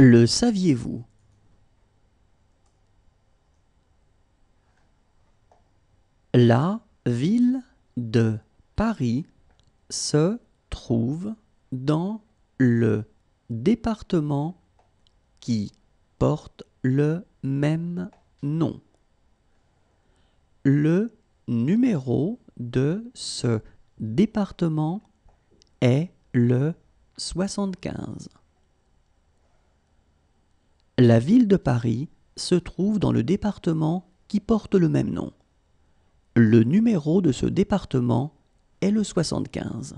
Le saviez-vous La ville de Paris se trouve dans le département qui porte le même nom. Le numéro de ce département est le 75. La ville de Paris se trouve dans le département qui porte le même nom. Le numéro de ce département est le 75.